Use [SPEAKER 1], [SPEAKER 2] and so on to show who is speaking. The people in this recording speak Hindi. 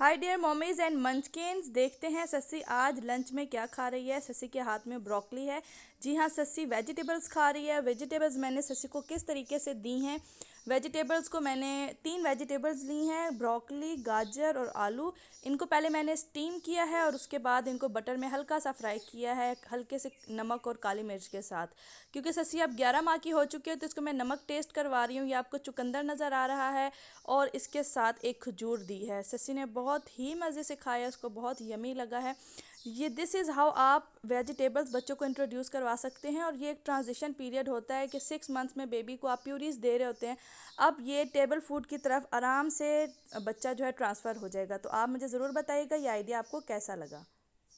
[SPEAKER 1] hi dear mommies and munchkins देखते हैं सस्सी आज लंच में क्या खा रही है सस्सी के हाथ में ब्रोकली है जी हाँ सस्सी वेजिटेबल्स खा रही है वेजिटेबल्स मैंने सस्सी को किस तरीके से दी हैं वेजिटेबल्स को मैंने तीन वेजिटेबल्स ली हैं ब्रोकली गाजर और आलू इनको पहले मैंने स्टीम किया है और उसके बाद इनको बटर में हल्का सा फ्राई किया है हल्के से नमक और काली मिर्च के साथ क्योंकि ससी अब ग्यारह माह की हो चुकी है तो इसको मैं नमक टेस्ट करवा रही हूँ ये आपको चुकंदर नज़र आ रहा है और इसके साथ एक खजूर दी है ससी ने बहुत ही मज़े से खाया उसको बहुत यमी लगा है ये दिस इज़ हाउ आप वेजिटेबल्स बच्चों को इंट्रोड्यूस करवा सकते हैं और ये एक ट्रांजिशन पीरियड होता है कि सिक्स मंथ्स में बेबी को आप प्यूरीज दे रहे होते हैं अब ये टेबल फूड की तरफ आराम से बच्चा जो है ट्रांसफ़र हो जाएगा तो आप मुझे ज़रूर बताइएगा ये आइडिया आपको कैसा लगा